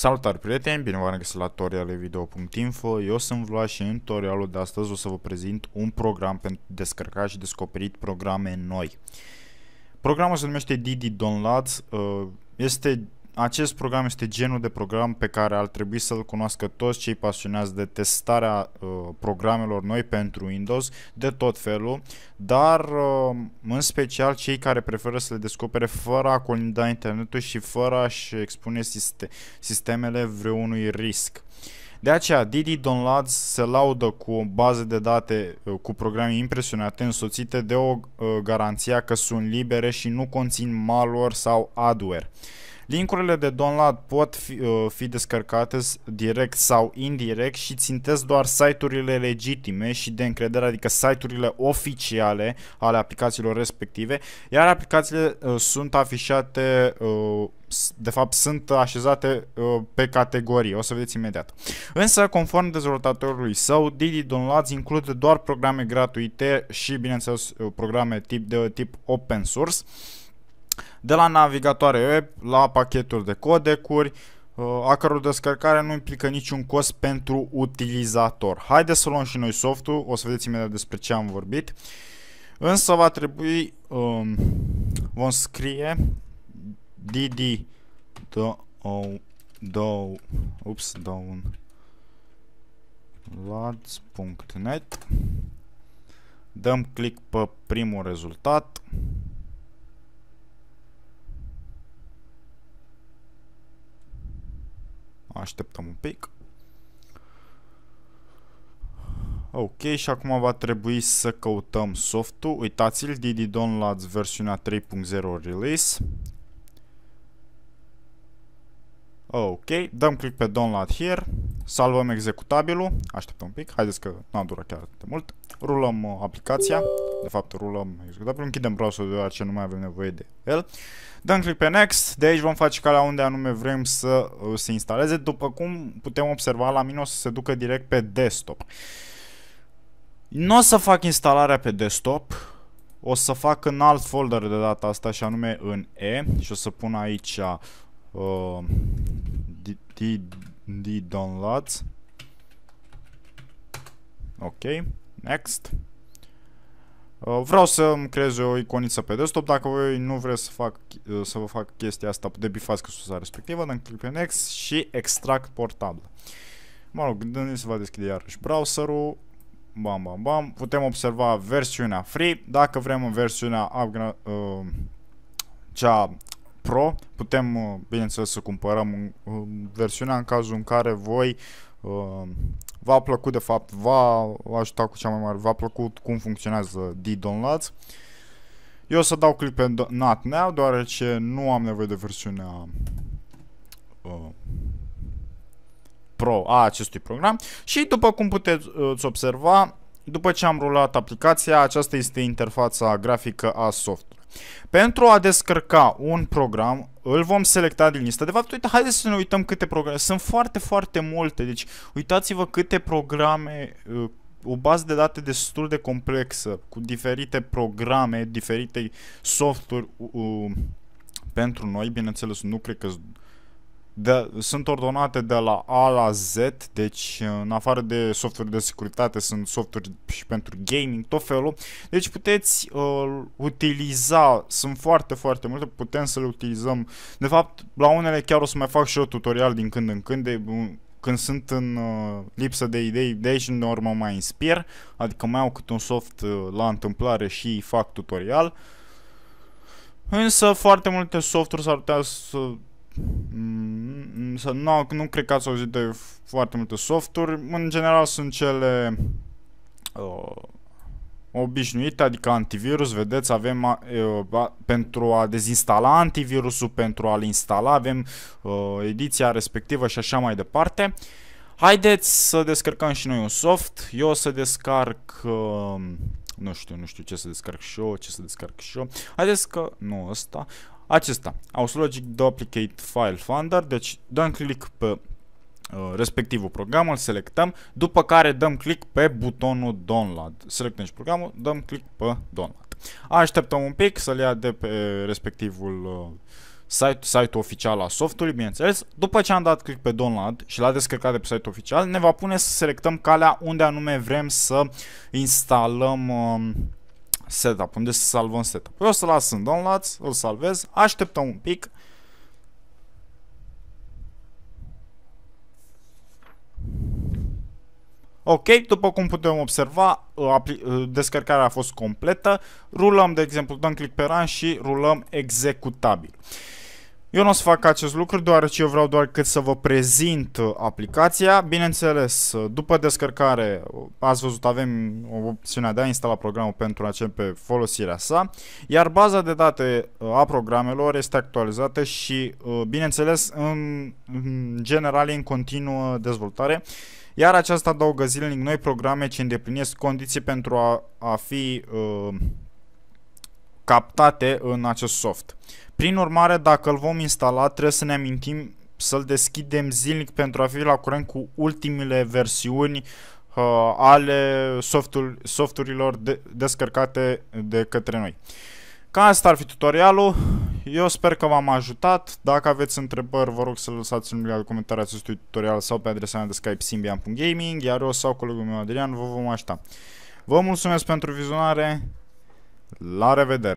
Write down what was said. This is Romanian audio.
Salutare prieteni, bine v-am găsit la torialevideo.info Eu sunt Vlad și în tutorialul de astăzi o să vă prezint un program pentru descărcat și descoperit programe noi Programul se numește Didi Downloads, uh, este acest program este genul de program pe care ar trebui să-l cunoască toți cei pasionați de testarea uh, programelor noi pentru Windows, de tot felul, dar uh, în special cei care preferă să le descopere fără a colinda internetul și fără a-și expune siste- sistemele vreunui risc. De aceea, Didi Downloads se laudă cu o bază de date uh, cu programe impresionate însoțite de o uh, că sunt libere și nu conțin malware sau adware. Linkurile de download pot fi, uh, fi descărcate direct sau indirect și țintesc doar site-urile legitime și de încredere, adică site-urile oficiale ale aplicațiilor respective, iar aplicațiile uh, sunt afișate uh, de fapt sunt așezate uh, pe categorii, o să vedeți imediat. Însă, conform dezvoltatorului său, Didi Downloads include doar programe gratuite și, bineînțeles, uh, programe tip de tip open source. Uh, de la navigatoare web la pachetul de codecuri, uh, a căror descărcare nu implică niciun cost pentru utilizator. Haideți să luăm și noi softul, o să vedeți imediat despre ce am vorbit. Însă va trebui, um, vom scrie dd do, do, ups, down lads.net Dăm click pe primul rezultat Așteptăm un pic. Ok, și acum va trebui să căutăm softul. Uitați-l, Didi Downloads versiunea 3.0 release. Ok, dăm click pe download here, salvăm executabilul, așteptăm un pic, haideți că n-a durat chiar de mult, rulăm uh, aplicația de fapt rulăm executabil, închidem browserul deoarece nu mai avem nevoie de el. Dăm click pe Next, de aici vom face calea unde anume vrem să uh, se instaleze, după cum putem observa la mine o să se ducă direct pe desktop. Nu o să fac instalarea pe desktop, o să fac în alt folder de data asta și anume în E și o să pun aici uh, d-downloads. Ok, next. Uh, vreau să îmi creez o iconiță pe desktop, dacă voi nu vreți să, fac, uh, să vă fac chestia asta, de bifați cu susa respectivă, dăm click pe Next și extract portabil. Mă rog, gândiți-vă va deschide iarăși browserul, bam, bam, bam, putem observa versiunea free, dacă vrem în versiunea upgrade, uh, cea Pro, putem, uh, bineînțeles, să cumpărăm versiunea în cazul în care voi uh, V-a plăcut de fapt, v-a ajutat cu cea mai mare, v-a plăcut cum funcționează D-Downloads. Eu o să dau click pe Not Now, deoarece nu am nevoie de versiunea uh, Pro a acestui program. Și după cum puteți observa, după ce am rulat aplicația, aceasta este interfața grafică a software. Pentru a descărca un program, îl vom selecta din listă. De fapt, uite, haideți să ne uităm câte programe. Sunt foarte, foarte multe. Deci, uitați-vă câte programe, uh, o bază de date destul de complexă, cu diferite programe, diferite softuri uh, uh pentru noi. Bineînțeles, nu cred că de, sunt ordonate de la A la Z, deci în afară de software de securitate sunt software și pentru gaming, tot felul. Deci puteți uh, utiliza, sunt foarte, foarte multe, putem să le utilizăm. De fapt, la unele chiar o să mai fac și eu tutorial din când în când, de, uh, când sunt în uh, lipsă de idei, de aici în urmă mai inspir, adică mai au câte un soft uh, la întâmplare și fac tutorial. Însă foarte multe softuri s-ar putea să să, nu, nu cred că ați auzit de foarte multe softuri. În general sunt cele uh, obișnuite, adică antivirus, vedeți, avem uh, pentru a dezinstala antivirusul, pentru a-l instala, avem uh, ediția respectivă și așa mai departe. Haideți să descărcăm și noi un soft. Eu o să descarc uh, nu știu, nu știu ce să descarc și eu, ce să descarc și eu. Haideți că, nu ăsta, acesta, Auslogic Duplicate File Finder, deci dăm click pe uh, respectivul program, îl selectăm, după care dăm click pe butonul Download. Selectăm și programul, dăm click pe Download. Așteptăm un pic să-l ia de pe uh, respectivul uh, site, site oficial a softului, bineînțeles. După ce am dat click pe download și l-a descărcat de pe site oficial, ne va pune să selectăm calea unde anume vrem să instalăm uh, setup, unde să salvăm setup. Eu o să las în downloads, îl salvez, așteptăm un pic. Ok, după cum putem observa, descărcarea a fost completă. Rulăm, de exemplu, dăm click pe run și rulăm executabil. Eu nu o să fac acest lucru deoarece eu vreau doar cât să vă prezint uh, aplicația. Bineînțeles, uh, după descărcare, uh, ați văzut, avem opțiunea de a instala programul pentru a începe folosirea sa, iar baza de date a programelor este actualizată și, bineînțeles, în, general în continuă dezvoltare, iar aceasta adaugă zilnic noi programe ce îndeplinesc condiții pentru a, a fi... Uh, captate în acest soft. Prin urmare, dacă îl vom instala, trebuie să ne amintim să-l deschidem zilnic pentru a fi la curent cu ultimile versiuni uh, ale softul, softurilor de, descărcate de către noi. Ca asta ar fi tutorialul. Eu sper că v-am ajutat. Dacă aveți întrebări, vă rog să lăsați în la comentarii acestui tutorial sau pe adresa mea de Skype simbian.gaming, iar eu sau colegul meu Adrian vă vom aștepta. Vă mulțumesc pentru vizionare. La revedere!